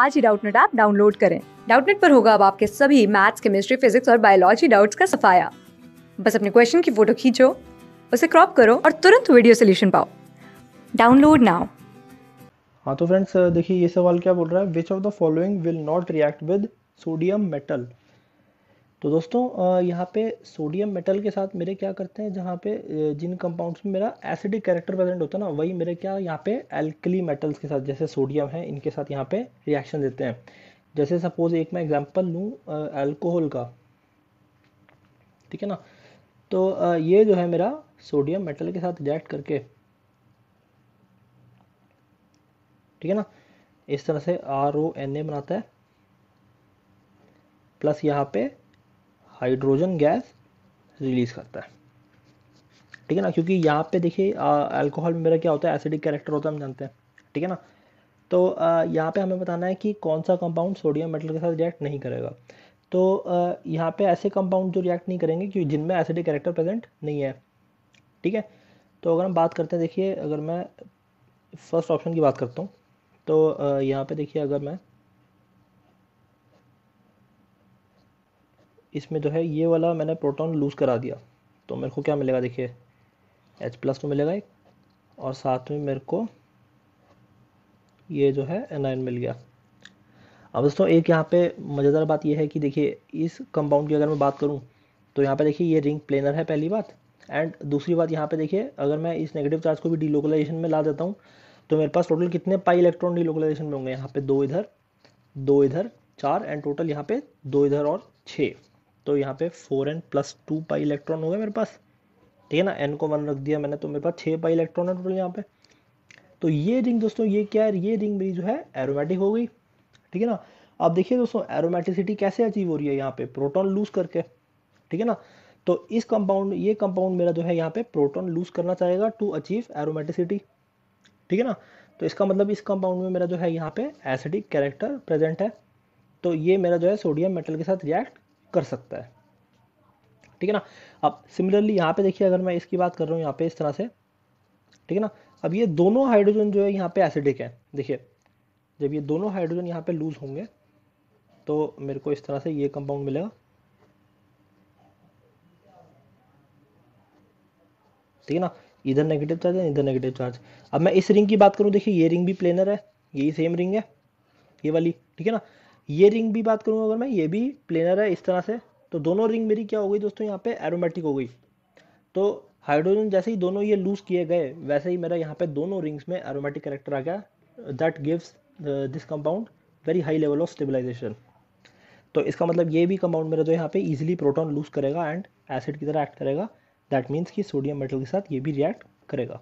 आज ही Doubtnut app download करें डाउटनेट पर होगा अब आपके सभी मैथ्स केमिस्ट्री फिजिक्स और बायोलॉजी डाउट्स का सफाया बस अपने क्वेश्चन की फोटो खींचो उसे क्रॉप करो और तुरंत वीडियो सोल्यूशन पाओ डाउनलोड नाउ हाँ तो फ्रेंड्स देखिए ये सवाल क्या बोल रहा है which of the following will not react with sodium metal तो दोस्तों यहाँ पे सोडियम मेटल के साथ मेरे क्या करते हैं जहाँ पे जिन कंपाउंड्स में मेरा एसिडिक कैरेक्टर प्रेजेंट होता है ना वही मेरे क्या यहाँ पे एल्कली मेटल्स के साथ जैसे सोडियम है इनके साथ यहाँ पे रिएक्शन देते हैं जैसे सपोज एक मैं एग्जांपल लूँ अल्कोहल का ठीक है ना तो ये जो है मेरा सोडियम मेटल के साथ रिएक्ट करके ठीक है ना इस तरह से आर ओ एन ए बनाता है प्लस यहाँ पे हाइड्रोजन गैस रिलीज़ करता है ठीक है ना क्योंकि यहाँ पे देखिए अल्कोहल में मेरा क्या होता है एसिडिक कैरेक्टर होता है हम जानते हैं ठीक है ना तो यहाँ पे हमें बताना है कि कौन सा कंपाउंड सोडियम मेटल के साथ रिएक्ट नहीं करेगा तो यहाँ पे ऐसे कंपाउंड जो रिएक्ट नहीं करेंगे क्योंकि जिनमें एसिडिक कैरेक्टर प्रेजेंट नहीं है ठीक है तो अगर हम बात करते हैं देखिए अगर मैं फर्स्ट ऑप्शन की बात करता हूँ तो यहाँ पे देखिए अगर मैं इसमें जो है ये वाला मैंने प्रोटॉन लूज़ करा दिया तो मेरे को क्या मिलेगा देखिए एच प्लस तो मिलेगा एक और साथ में मेरे को ये जो है एन आइन मिल गया अब दोस्तों एक यहाँ पे मज़ेदार बात यह है कि देखिए इस कंपाउंड की अगर मैं बात करूँ तो यहाँ पे देखिए ये रिंग प्लेनर है पहली बात एंड दूसरी बात यहाँ पे देखिए अगर मैं इस नेगेटिव चार्ज को भी डीलोकलाइजेशन में ला देता हूँ तो मेरे पास टोटल कितने पाई इलेक्ट्रॉन डीलोकलाइजेशन में होंगे यहाँ पे दो इधर दो इधर चार एंड टोटल यहाँ पे दो इधर और छः तो यहाँ पे four n plus two pi electron हो गए मेरे पास ठीक है ना एन को वन रख दिया मैंने तो मेरे पास छः पाई इलेक्ट्रॉन है टोटल यहाँ पे तो ये रिंग दोस्तों ये क्या है ये रिंग मेरी जो है एरोमेटिक हो गई ठीक है ना अब देखिए दोस्तों एरोमेटिसिटी कैसे अचीव हो रही है यहाँ पे प्रोटोन लूज करके ठीक है ना तो इस कंपाउंड ये कंपाउंड मेरा जो है यहाँ पे प्रोटोन लूज करना चाहेगा टू अचीव एरोमेटिसिटी ठीक है ना तो इसका मतलब इस कंपाउंड में मेरा जो है यहाँ पे एसिडिक कैरेक्टर प्रेजेंट है तो ये मेरा जो है सोडियम मेटल के साथ रिएक्ट कर सकता है ठीक है ना अब सिमिलरली यहाँ पे देखिए अगर मैं इसकी बात कर रहा हूँ यहाँ पे इस तरह से ठीक है ना अब ये दोनों हाइड्रोजन जो है यहाँ पे एसिडिक है देखिए जब ये दोनों हाइड्रोजन यहाँ पे लूज होंगे तो मेरे को इस तरह से ये कंपाउंड मिलेगा ठीक है ना इधर नेगेटिव चार्ज है इधर नेगेटिव चार्ज अब मैं इस रिंग की बात करूँ देखिए ये रिंग भी प्लेनर है यही सेम रिंग है ये वाली ठीक है ना ये रिंग भी बात करूँगा अगर मैं ये भी प्लेनर है इस तरह से तो दोनों रिंग मेरी क्या हो गई दोस्तों यहाँ पे एरोमेटिक हो गई तो हाइड्रोजन जैसे ही दोनों ये लूज़ किए गए वैसे ही मेरा यहाँ पे दोनों रिंग्स में एरोमेटिक करेक्टर आ गया that gives this compound very high level of stabilisation तो इसका मतलब ये भी कंपाउंड मेरा जो यहाँ पे ईजिली प्रोटोन लूज करेगा एंड एसिड की तरह एक्ट करेगा दैट मीन्स कि सोडियम मेटल के साथ ये भी रिएक्ट करेगा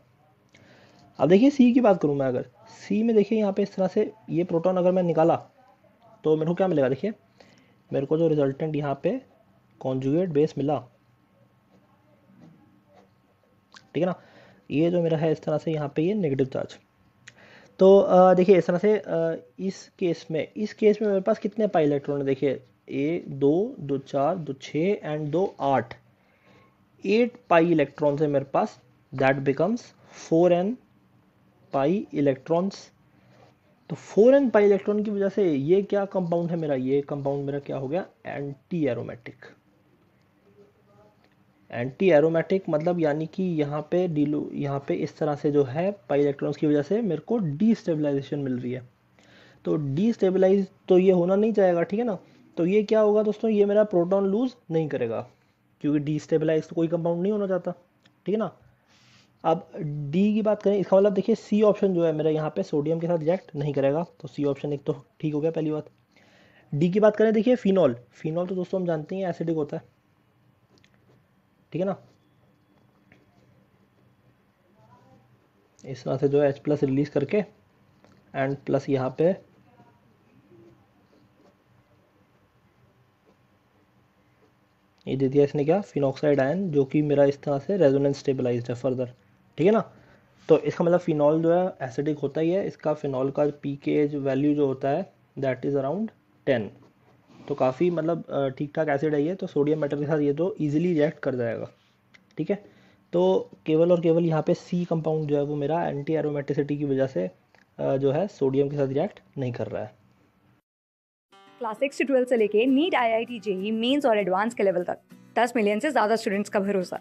अब देखिए सी की बात करूँ मैं अगर सी में देखिए यहाँ पे इस तरह से ये प्रोटॉन अगर मैं निकाला तो मेरे को क्या मिलेगा देखिए मेरे को जो रिजल्टेंट यहाँ पे कॉन्जुगेट बेस मिला ठीक है ना ये जो मेरा है इस तरह से यहाँ पे ये नेगेटिव चार्ज तो देखिए इस तरह से आ, इस केस में इस केस में मेरे पास कितने पाई इलेक्ट्रॉन है देखिए ए दो दो चार दो छः एंड दो आठ एट पाई इलेक्ट्रॉन्स है मेरे पास that becomes four n pi electrons तो एन पाई इलेक्ट्रॉन की वजह से ये क्या कंपाउंड है मेरा ये कंपाउंड मेरा क्या हो गया एंटी एरोमेटिक एंटी एरोमेटिक मतलब यानी कि यहाँ पे डीलो यहाँ पे इस तरह से जो है पाई इलेक्ट्रॉन्स की वजह से मेरे को डीस्टेबलाइजेशन मिल रही है तो डीस्टेबलाइज तो ये होना नहीं चाहेगा ठीक है ना तो ये क्या होगा दोस्तों ये मेरा प्रोटॉन लूज नहीं करेगा क्योंकि डीस्टेबलाइज तो कोई कंपाउंड नहीं होना चाहता ठीक है ना अब डी की बात करें इसका मतलब देखिए सी ऑप्शन जो है मेरा यहाँ पे सोडियम के साथ रिएक्ट नहीं करेगा तो सी ऑप्शन एक तो ठीक हो गया पहली बात डी की बात करें देखिए फिनॉल फिनॉल तो दोस्तों हम जानते हैं एसिडिक होता है ठीक है ना इस तरह से जो है एच प्लस रिलीज करके एंड प्लस यहाँ पे ये दे दिया इसने क्या फिनॉक्साइड आयन जो कि मेरा इस तरह से रेजोनेंस स्टेबलाइज्ड है फर्दर ठीक है ना तो इसका मतलब फिनॉल जो है एसिडिक होता ही है इसका फिनॉल का पी के एज वैल्यू जो होता है दैट इज़ अराउंड टेन तो काफ़ी मतलब ठीक ठाक एसिड है ये तो सोडियम मेटल के साथ ये तो ईजिली रिएक्ट कर जाएगा ठीक है तो केवल और केवल यहाँ पे सी कंपाउंड जो है वो मेरा एंटी एरोमेटिसिटी की वजह से जो है सोडियम के साथ रिएक्ट नहीं कर रहा है क्लास सिक्स से ट्वेल्थ से लेके NEET I I T JEE mains और एडवांस के लेवल तक दस मिलियन से ज़्यादा स्टूडेंट्स का भरोसा